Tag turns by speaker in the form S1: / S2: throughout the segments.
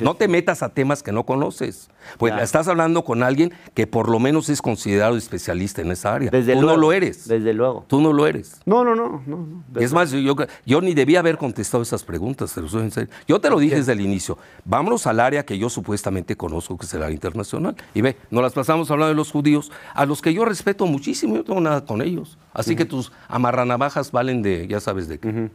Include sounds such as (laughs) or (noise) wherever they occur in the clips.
S1: no te metas a temas que no conoces. Pues estás hablando con alguien que por lo menos es considerado especialista en esa área. Tú no lo eres. Desde luego. Tú no lo eres. No, no,
S2: no. no,
S1: es más, yo, ni debía haber contestado esas preguntas, Yo te lo dije desde el inicio. Vámonos al área que yo supuestamente conozco, que es el área internacional. Y ve, nos las pasamos hablando de los judíos, a los que yo respeto muchísimo, yo no tengo nada con ellos. Así que tus amarranabajas valen de, ya sabes de qué.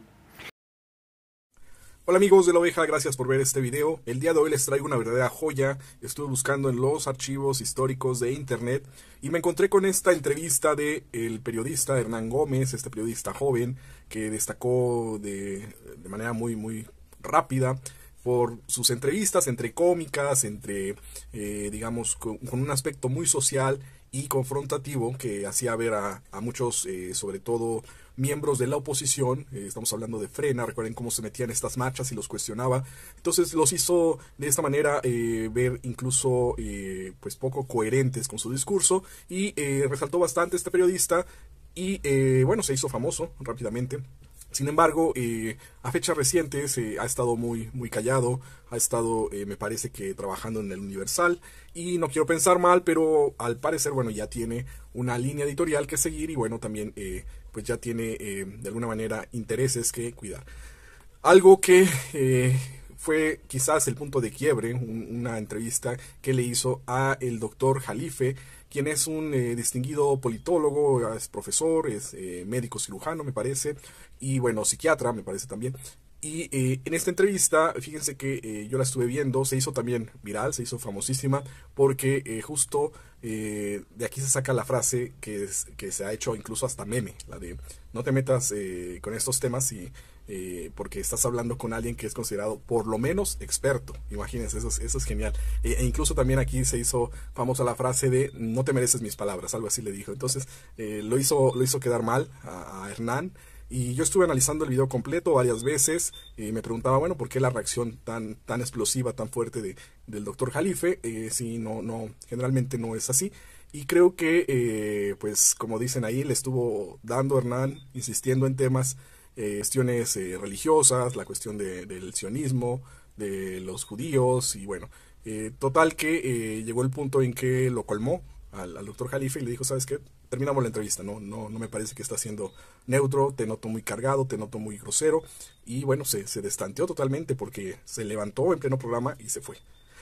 S3: Hola amigos de la oveja, gracias por ver este video. El día de hoy les traigo una verdadera joya. Estuve buscando en los archivos históricos de internet y me encontré con esta entrevista de el periodista Hernán Gómez, este periodista joven que destacó de, de manera muy muy rápida por sus entrevistas entre cómicas, entre eh, digamos con, un aspecto muy social y confrontativo que hacía ver a, a muchos, eh, sobre todo miembros de la oposición, eh, estamos hablando de Frena, recuerden cómo se metían estas marchas y los cuestionaba, entonces los hizo de esta manera eh, ver incluso eh, pues poco coherentes con su discurso y resaltó bastante este periodista y bueno, se hizo famoso rápidamente. Sin embargo, a fechas recientes ha estado muy, muy callado, ha estado, me parece que trabajando en el Universal, y no quiero pensar mal, pero al parecer, bueno, ya tiene una línea editorial que seguir y bueno, también pues ya tiene eh, de alguna manera intereses que cuidar. Algo que eh, fue quizás el punto de quiebre, una entrevista que le hizo a el doctor Jalife, quien es un eh, distinguido politólogo, es profesor, es médico cirujano, me parece, y bueno, psiquiatra, me parece también, y eh, en esta entrevista, fíjense que eh, yo la estuve viendo, se hizo también viral, se hizo famosísima, porque eh, justo de aquí se saca la frase que, que se ha hecho incluso hasta meme, la de no te metas con estos temas y, porque estás hablando con alguien que es considerado por lo menos experto. Imagínense, eso es, eso es genial. E, e incluso también aquí se hizo famosa la frase de no te mereces mis palabras, algo así le dijo. Entonces lo, hizo, lo hizo quedar mal a Hernán. Y yo estuve analizando el video completo varias veces y me preguntaba, bueno, ¿por qué la reacción tan, tan explosiva, tan fuerte de, del doctor Jalife? Eh, si no, no, generalmente no es así. Y creo que, eh, pues como dicen ahí, le estuvo dando Hernán, insistiendo en temas, eh, cuestiones eh, religiosas, la cuestión del sionismo, de los judíos y bueno. total que llegó el punto en que lo colmó al, al doctor Jalife y le dijo, ¿sabes qué? terminamos la entrevista, ¿no? No, no me parece que está siendo neutro, te noto muy cargado, te noto muy grosero. Y bueno, se, se destanteó totalmente porque se levantó en pleno programa y se fue.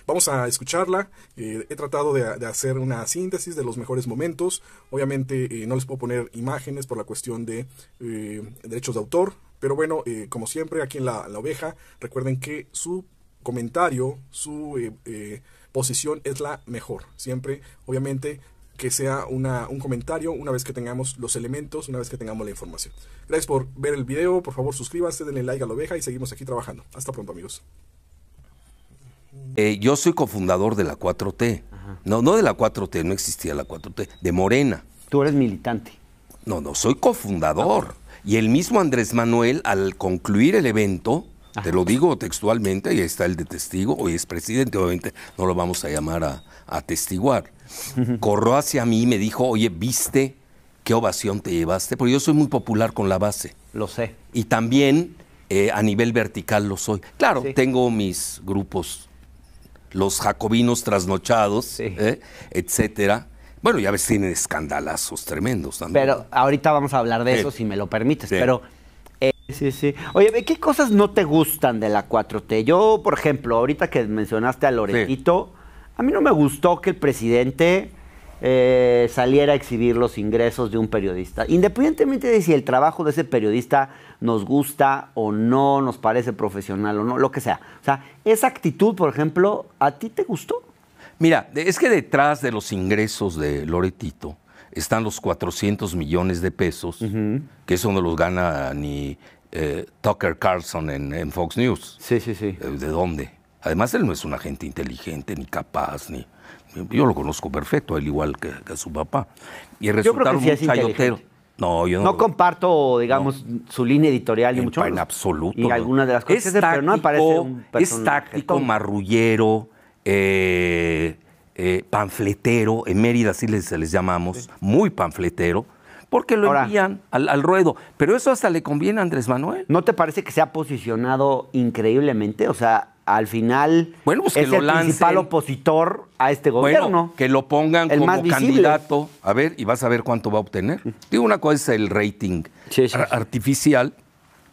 S3: Vamos a escucharla. Eh, he tratado de, hacer una síntesis de los mejores momentos. Obviamente eh, no les puedo poner imágenes por la cuestión de eh, derechos de autor. Pero bueno, como siempre, aquí en la, la, oveja, recuerden que su comentario, su posición es la mejor. Siempre, obviamente, que sea un comentario una vez que tengamos los elementos, una vez que tengamos la información. Gracias por ver el video, por favor suscríbanse, denle like a la oveja y seguimos aquí trabajando. Hasta pronto amigos.
S1: Eh, yo soy cofundador de la 4T. No, no de la 4T, no existía la 4T, de Morena. Tú eres militante. No, no, soy cofundador. Y el mismo Andrés Manuel, al concluir el evento, te lo digo textualmente, ahí está el de testigo, hoy es presidente, obviamente no lo vamos a llamar a, a testiguar corró hacia mí y me dijo, oye, ¿viste qué ovación te llevaste? Porque yo soy muy popular con la base. Lo sé. Y también eh, a nivel vertical lo soy. Claro, tengo mis grupos, los jacobinos trasnochados, eh, etcétera. Bueno, ya ves, tienen escandalazos tremendos también. Pero
S2: ahorita vamos a hablar de eso,
S1: si me lo permites, pero...
S2: Eh, sí, sí. Oye, ¿qué cosas no te gustan de la 4T? Yo, por ejemplo, ahorita que mencionaste a Loretito, a mí no me gustó que el presidente eh, saliera a exhibir los ingresos de un periodista. Independientemente de si el trabajo de ese periodista nos gusta o no, nos parece profesional o no, lo que sea. O sea, esa actitud, por ejemplo, ¿a ti te gustó?
S1: Mira, es que detrás de los ingresos de Loretito están los 400 millones de pesos, que eso no los gana ni eh, Tucker Carlson en, en, Fox News. Sí, sí, sí. Eh, ¿De dónde? Además, él no es un agente inteligente, ni capaz, ni. Yo lo conozco perfecto, él igual que, su papá. Y resultaron sí un chayotero. No, yo no. comparto, digamos, su línea
S2: editorial y mucho En
S1: absoluto. Y alguna de las cosas es táctico, no me parece Es táctico, marrullero, eh, eh, panfletero. En Mérida así les, se les llamamos, muy panfletero porque lo envían al, al, ruedo. Pero eso hasta le conviene a Andrés
S2: Manuel. ¿No te parece que se ha posicionado increíblemente? O sea, al final bueno, pues es el principal opositor
S1: a este gobierno. Bueno, que lo pongan como candidato, a ver, y vas a ver cuánto va a obtener. Mm. Digo, una cosa es el rating artificial,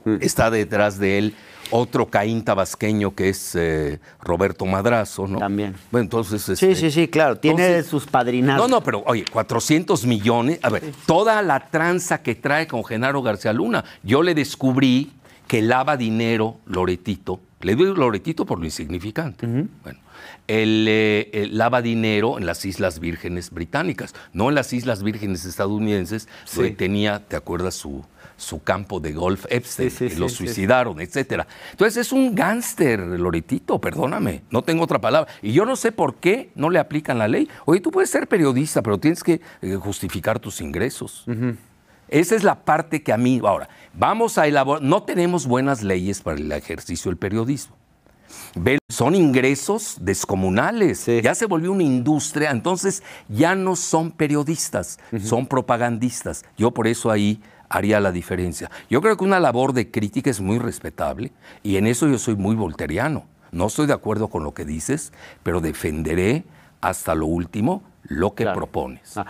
S1: mm. está detrás de él otro Caín tabasqueño que es eh, Roberto Madrazo, ¿no? También. Bueno, entonces... sí, este, sí, sí, claro, tiene sus padrinazos. No, no, pero oye, 400 millones, a ver, toda la tranza que trae con Genaro García Luna, yo le descubrí que lava dinero, Loretito, le doy Loretito por lo insignificante. Bueno, eh, el, lava dinero en las Islas Vírgenes Británicas, no en las Islas Vírgenes estadounidenses, tenía, ¿te acuerdas su, su campo de golf Epstein? lo suicidaron, etcétera. Entonces es un gángster, Loretito, perdóname, no tengo otra palabra. Y yo no sé por qué no le aplican la ley. Oye, tú puedes ser periodista, pero tienes que eh, justificar tus ingresos. Esa es la parte que a mí, ahora, vamos a elaborar, no tenemos buenas leyes para el ejercicio del periodismo. Son ingresos descomunales, ya se volvió una industria, entonces ya no son periodistas, son propagandistas. Yo por eso ahí haría la diferencia. Yo creo que una labor de crítica es muy respetable y en eso yo soy muy volteriano. No estoy de acuerdo con lo que dices, pero defenderé hasta lo último lo que propones. Ah,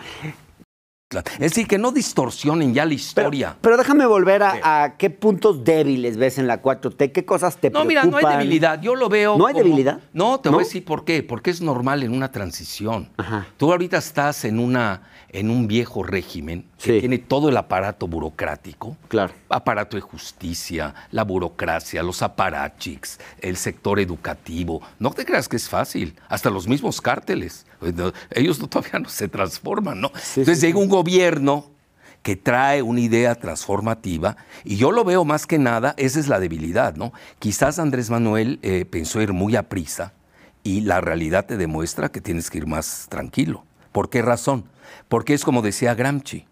S1: es decir, que no distorsionen ya la historia.
S2: Pero, déjame volver a, qué puntos débiles ves en la 4T, qué cosas te preocupan. No, mira, no hay debilidad.
S1: Yo lo veo. ¿No hay debilidad? No, te voy a decir por qué. Porque es normal en una transición. Tú ahorita estás en, una, en un viejo régimen que tiene todo el aparato burocrático. Claro. Aparato de justicia, la burocracia, los aparatchiks, el sector educativo. No te creas que es fácil. Hasta los mismos cárteles. Pues ellos (laughs) todavía no se transforman, ¿no? Entonces llega un gobierno que trae una idea transformativa y yo lo veo más que nada, esa es la debilidad, ¿no? Quizás Andrés Manuel eh, pensó ir muy a prisa y la realidad te demuestra que tienes que ir más tranquilo. ¿Por qué razón? Porque es como decía Gramsci,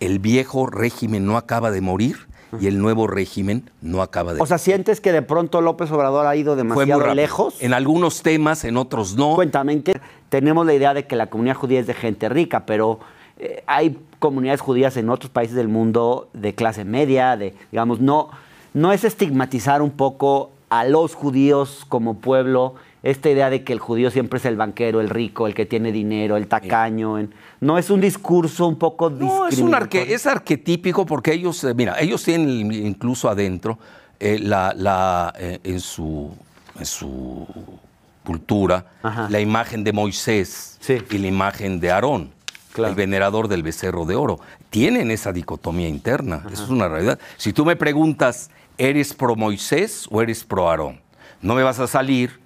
S1: el viejo régimen no acaba de morir y el nuevo régimen no acaba de... O
S2: sea, ¿sientes que de pronto López Obrador ha ido demasiado lejos?
S1: En algunos
S2: temas, en otros no. Cuéntame, Tenemos la idea de que la comunidad judía es de gente rica, pero eh, hay comunidades judías en otros países del mundo de clase media, de, digamos, no, no es estigmatizar un poco a los judíos como pueblo esta idea de que el judío siempre es el banquero, el rico, el que tiene dinero, el tacaño. no es un discurso
S1: un poco No, es, arquetípico porque ellos, eh, mira, ellos tienen incluso adentro eh, la, eh, en, su, su cultura la imagen de Moisés y la imagen de Aarón. el venerador del becerro de oro. Tienen esa dicotomía interna, eso es una realidad. Si tú me preguntas, ¿eres pro Moisés o eres pro Aarón? No me vas a salir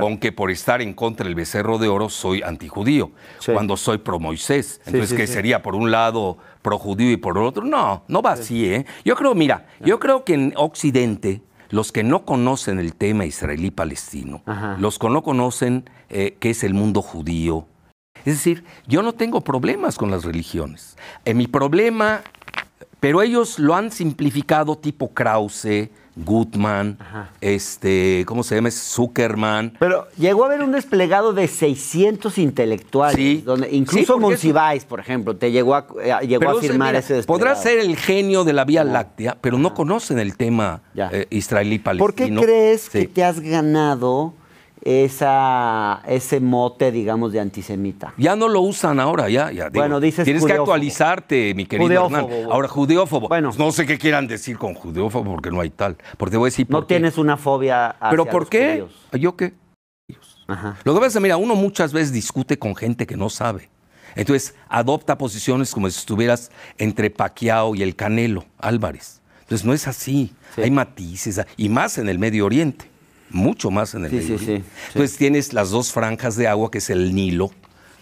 S1: con que por estar en contra del becerro de oro soy antijudío, cuando soy pro Moisés. Entonces, que ¿qué sería por un lado pro judío y por otro? No, no va así, ¿eh? Yo creo, mira, ah. yo creo que en Occidente, los que no conocen el tema israelí-palestino, los que no conocen eh, qué es el mundo judío, es decir, yo no tengo problemas con las religiones. Eh, mi problema pero ellos lo han simplificado tipo Krause, Goodman, este, ¿cómo se llama? Zuckerman. Pero llegó a
S2: haber un desplegado de 600 intelectuales, donde incluso sí, Monsiváis,
S1: por ejemplo, te llegó a, eh, a firmar ese desplegado. Podrá ser el genio de la Vía Láctea, pero no conocen el tema eh, israelí-palestino. ¿Por qué crees que
S2: te has ganado esa, ese mote, digamos, de antisemita. Ya no lo usan ahora, ya. bueno, dices Tienes que
S1: actualizarte, mi querido Hernán. Ahora, judeófobo. Bueno. No sé qué quieran decir con judeófobo, porque no hay tal. Porque voy a decir. No tienes una fobia hacia ¿Pero por qué? ¿Yo qué? Ajá. Lo que pasa es mira, uno muchas veces discute con gente que no sabe. Entonces, adopta posiciones como si estuvieras entre Paquiao y el Canelo Álvarez. Entonces, no es así. Hay matices, y más en el Medio Oriente mucho más en el sí, Entonces tienes las dos franjas de agua, que es el Nilo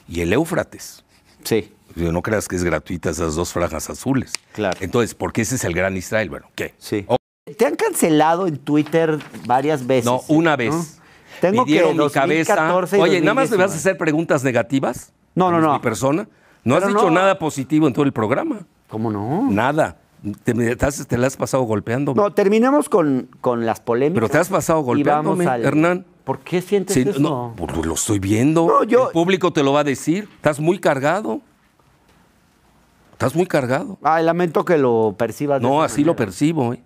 S1: y el Éufrates. Sí. No creas que es gratuita esas dos franjas azules. Claro. Entonces, porque ese es el gran Israel. Bueno, ¿qué? Sí. Oh.
S2: Te han cancelado en Twitter varias veces. No, una vez.
S1: Tengo que cabeza. Oye, nada más me vas a hacer preguntas negativas. No, no, no. Mi persona. No has dicho nada positivo en todo el programa. ¿Cómo no? Nada. Te, la has pasado golpeando. No, terminamos con, con las polémicas. Pero te has pasado golpeándome, Hernán. ¿Por qué sientes sí, No, pues, lo estoy viendo. El público te lo va a decir. Estás muy cargado.
S2: Estás muy cargado. Ay, lamento que lo percibas. No, así lo percibo.
S1: ¿eh?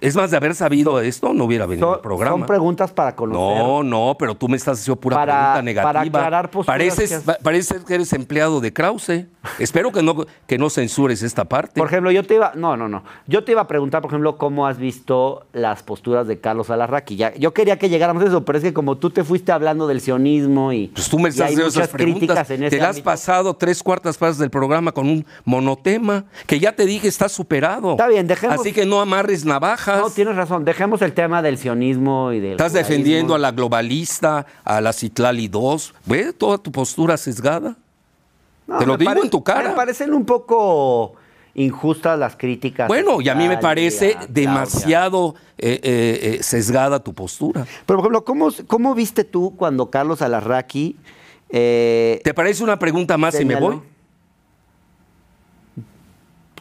S1: Es más, de haber sabido esto, no hubiera venido al programa. Son
S2: preguntas para conocer. No,
S1: no, pero tú me estás haciendo pura pregunta negativa. Para aclarar posturas pareces, que que eres empleado de Krause. Espero que no, que no censures esta parte. Por ejemplo, yo te iba... No, no, no. Yo te iba a preguntar, por ejemplo,
S2: cómo has visto las posturas de Carlos Alarraqui. Ya, yo quería que llegáramos a eso, pero es que como tú te fuiste hablando del sionismo y... Pues tú me estás esas preguntas. te has
S1: pasado tres cuartas partes del programa con un monotema que ya te dije está superado. Está bien, dejemos... Así que no amarres navaja. No, tienes razón. Dejemos el tema del sionismo y del. Estás defendiendo a la globalista, a la Citlali 2. ve toda tu postura sesgada? Te lo digo en tu cara. Me parecen un poco injustas las críticas. Bueno, y a mí me parece demasiado eh, eh, eh, sesgada tu postura. Pero, por ejemplo, ¿cómo, viste
S2: tú cuando Carlos Alarraqui... ¿Te parece una pregunta más y me voy?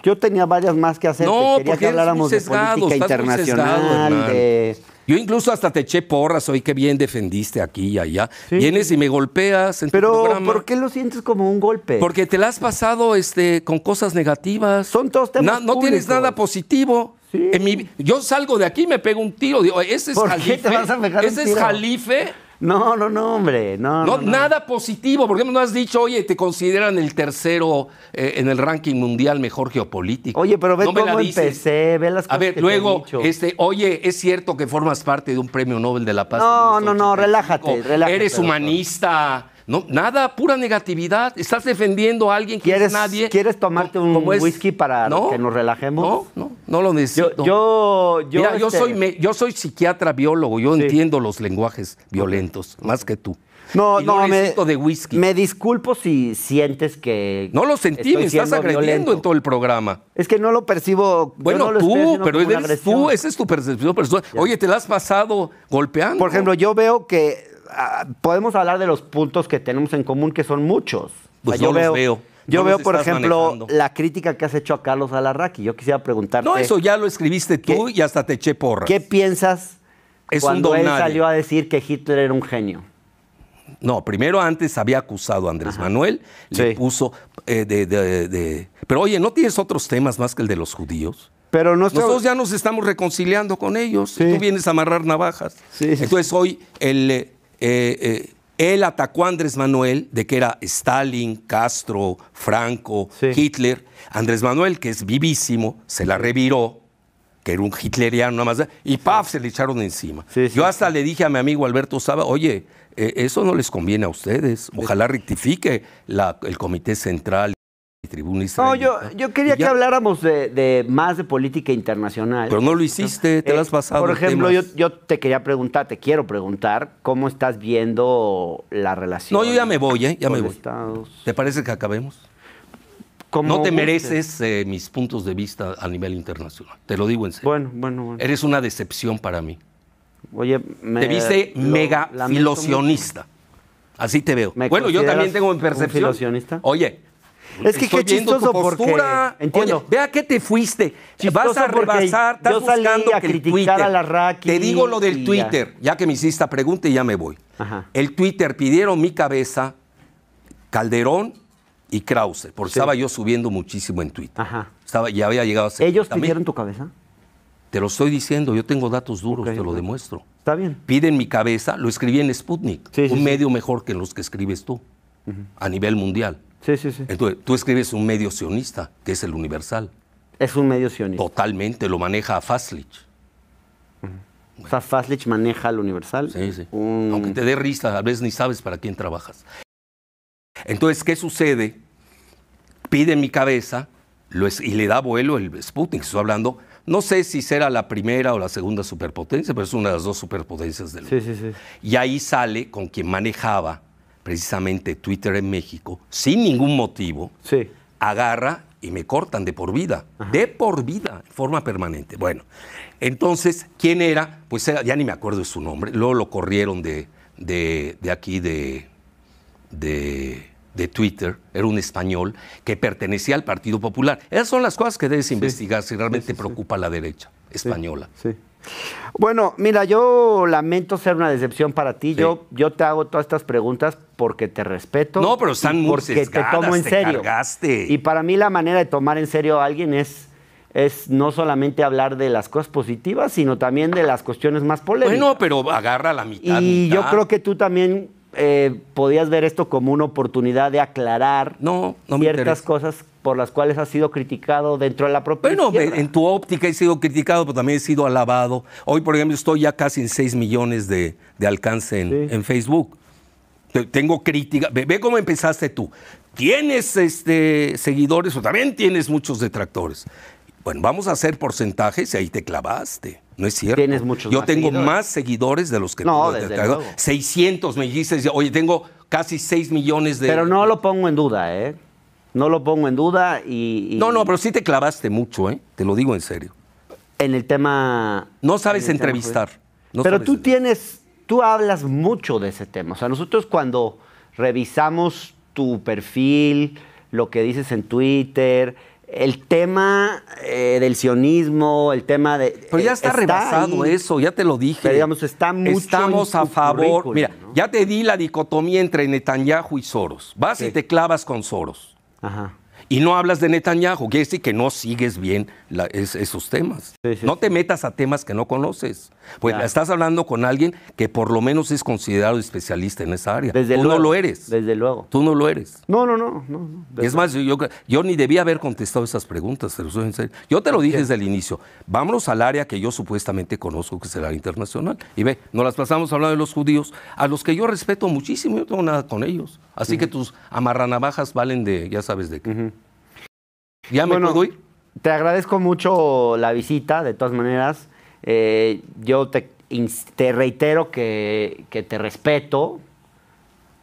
S2: Yo tenía varias más que hacer. No, que habláramos de política internacional.
S1: Yo incluso hasta te eché porras hoy, qué bien defendiste aquí y allá. Vienes y me golpeas Pero, ¿por qué lo sientes como un golpe? Porque te lo has pasado este, con cosas negativas. Son todos temas No, no tienes nada positivo. En yo salgo de aquí, me pego un tiro. ese es ¿Por Qué te vas a ese es jalife no, no, no, hombre, no. no, no nada positivo, porque no has dicho, oye, te consideran el tercero eh, en el ranking mundial mejor geopolítico. Oye, pero ve cómo empecé,
S2: ve las cosas. A ver, que luego, te
S1: este, oye, es cierto que formas parte de un premio Nobel de la Paz. No, no, no, relájate, relájate. Eres humanista. No, nada, pura negatividad. Estás defendiendo a alguien que es nadie.
S2: ¿Quieres tomarte un whisky para que nos relajemos? No, no,
S1: no lo necesito. Yo, yo, este soy, yo soy psiquiatra biólogo, yo entiendo los lenguajes violentos, más que tú. No, no, no me, de whisky. Me disculpo si sientes que. No lo sentí, me estás agrediendo en todo el programa. Es que no lo
S2: percibo. Bueno, tú, pero eres tú,
S1: esa es tu percepción personal. Oye, te la has pasado golpeando. Por ejemplo,
S2: yo veo que Ah, podemos hablar de los puntos que tenemos en común, que son muchos. Pues yo los veo, Yo veo, por ejemplo, la crítica que has hecho a Carlos Alarraqui. Yo quisiera preguntarte. No, eso
S1: ya lo escribiste tú y hasta te eché porra. ¿Qué
S2: piensas
S1: cuando él salió a decir que Hitler era un genio? No, primero antes había acusado a Andrés Manuel, le puso eh, de, Pero oye, ¿no tienes otros temas más que el de los judíos? Pero Nosotros ya nos estamos reconciliando con ellos. Tú vienes a amarrar navajas. Sí, Entonces hoy el eh, eh, eh, él atacó a Andrés Manuel de que era Stalin, Castro, Franco, Hitler. Andrés Manuel, que es vivísimo, se la reviró, que era un hitleriano nada más, y ¡paf! se le echaron encima. Yo hasta le dije a mi amigo Alberto Saba, oye, eh, eso no les conviene a ustedes, ojalá rectifique el Comité Central tribuna No, yo,
S2: quería que habláramos de, más de política internacional. Pero no lo
S1: hiciste, te eh, lo has pasado. Por ejemplo, yo,
S2: te quería preguntar, te quiero preguntar, ¿cómo estás
S1: viendo la relación? No, yo ya me voy, ¿eh? Ya me voy. ¿Te parece que acabemos? no te mereces eh, mis puntos de vista a nivel internacional. Te lo digo en serio. Bueno, bueno, bueno. Eres una decepción para mí. Oye, me, te viste mega filosionista. Así te veo. bueno, yo también tengo un percepción. Un filosionista? Oye, es que qué chistoso vea que te fuiste. Vas a rebasar, estás buscando criticar a la Raki Te digo lo del Twitter, ya. que me hiciste la pregunta y ya me voy. El Twitter pidieron mi cabeza Calderón y Krause, porque estaba yo subiendo muchísimo en Twitter. Ajá. Estaba, ya había llegado a ser. ¿Ellos pidieron tu cabeza? Te lo estoy diciendo, yo tengo datos duros, te lo demuestro. Está bien. Piden mi cabeza, lo escribí en Sputnik, un medio mejor que los que escribes tú a nivel mundial. Sí, sí, sí. Entonces, tú escribes un medio sionista, que es el Universal. Es un medio sionista. Totalmente, lo maneja Faslich. sea, Faslich maneja el Universal. Sí, sí. Aunque te dé risa, a veces ni sabes para quién trabajas. Entonces, ¿qué sucede? Pide mi cabeza y le da vuelo el Sputnik. está hablando, no sé si será la primera o la segunda superpotencia, pero es una de las dos superpotencias del mundo. Sí, sí, sí. Y ahí sale con quien manejaba precisamente Twitter en México, sin ningún motivo, agarra y me cortan de por vida, de por vida, en forma permanente. Bueno, entonces, ¿quién era? Pues eh, ya ni me acuerdo de su nombre, luego lo corrieron de, de, aquí, de, de, Twitter, era un español que pertenecía al Partido Popular. Esas son las cosas que debes investigar si realmente preocupa la derecha
S2: española. sí. Bueno, mira, yo lamento ser una decepción para ti. Yo, yo te hago todas estas preguntas porque te respeto. No, pero están muy Porque te tomo en serio. Y para mí la manera de tomar en serio a alguien es es no solamente hablar de las cosas positivas, sino también de las cuestiones más polémicas. Bueno,
S1: pero agarra la mitad. Y yo creo
S2: que tú también eh, podías ver esto como una oportunidad de aclarar no, no ciertas cosas
S1: por las cuales has sido criticado dentro de la propia. Bueno, en tu óptica he sido criticado, pero también he sido alabado. Hoy, por ejemplo, estoy ya casi en 6 millones de, alcance en, Facebook. Tengo crítica. Ve, cómo empezaste tú. Tienes este, seguidores o también tienes muchos detractores. Bueno, vamos a hacer porcentajes y ahí te clavaste. No es cierto. Tienes muchos Yo tengo más seguidores de los que no, desde 600 me dices. oye, tengo casi 6 millones de. Pero no lo pongo en duda, ¿eh? No lo pongo en duda y, No, no, pero sí te clavaste mucho, ¿eh? Te lo digo en serio. En el tema... No sabes entrevistar. Pues. No pero tú
S2: tienes... Tú hablas mucho de ese tema. O sea, nosotros cuando revisamos tu perfil, lo que dices en Twitter, el tema eh, del sionismo, el tema de... Pero ya está, eh, rebasado eso,
S1: ya te lo dije. Pero digamos, está mucho Estamos a favor. Mira, ya te di la dicotomía entre Netanyahu y Soros. Vas y te clavas con Soros. Ajá. Y no hablas de Netanyahu, quiere decir que no sigues bien esos temas. no te metas a temas que no conoces. Pues estás hablando con alguien que por lo menos es considerado especialista en esa área. Desde Tú no lo eres. Desde luego. Tú no lo eres. No, no,
S2: no.
S1: es más, yo, yo, ni debía haber contestado esas preguntas, Yo te lo dije desde el inicio. Vámonos al área que yo supuestamente conozco, que es el área internacional. Y ve, nos las pasamos hablando de los judíos, a los que yo respeto muchísimo, yo no tengo nada con ellos. Así que tus amarranabajas valen de, ya sabes de qué. ¿Ya me bueno,
S2: Te agradezco mucho la visita, de todas maneras. Eh, yo te, reitero que, te respeto,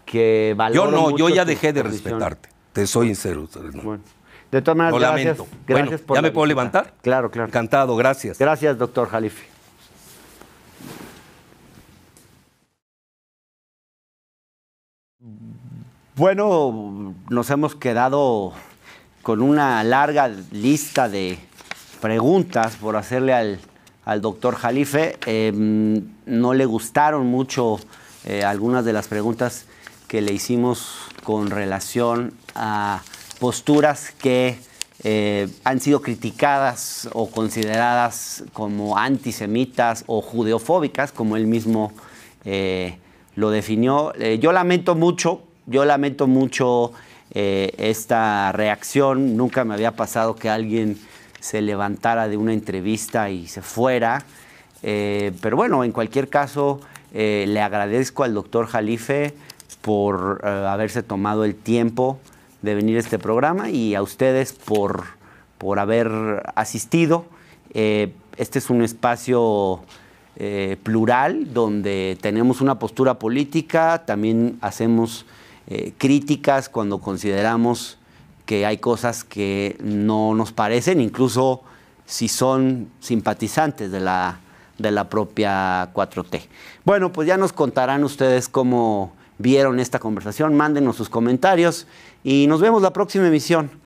S2: que valoro. Yo no, yo ya dejé de respetarte.
S1: Te soy sincero.
S2: De todas maneras, gracias, ¿Ya me puedo levantar? Claro, claro. Encantado, gracias. Gracias, doctor Jalife. Bueno, nos hemos quedado con una larga lista de preguntas por hacerle al, doctor Jalife. Em, no le gustaron mucho eh, algunas de las preguntas que le hicimos con relación a posturas que eh, han sido criticadas o consideradas como antisemitas o judeofóbicas, como él mismo eh, lo definió. yo lamento mucho, yo lamento mucho eh, esta reacción. Nunca me había pasado que alguien se levantara de una entrevista y se fuera. Eh, pero bueno, en cualquier caso, eh, le agradezco al doctor Jalife por haberse tomado el tiempo de venir a este programa y a ustedes por, por haber asistido. este es un espacio plural donde tenemos una postura política, también hacemos eh, críticas cuando consideramos que hay cosas que no nos parecen, incluso si son simpatizantes de de la propia 4T. Bueno, pues ya nos contarán ustedes cómo vieron esta conversación, mándenos sus comentarios y nos vemos la próxima emisión.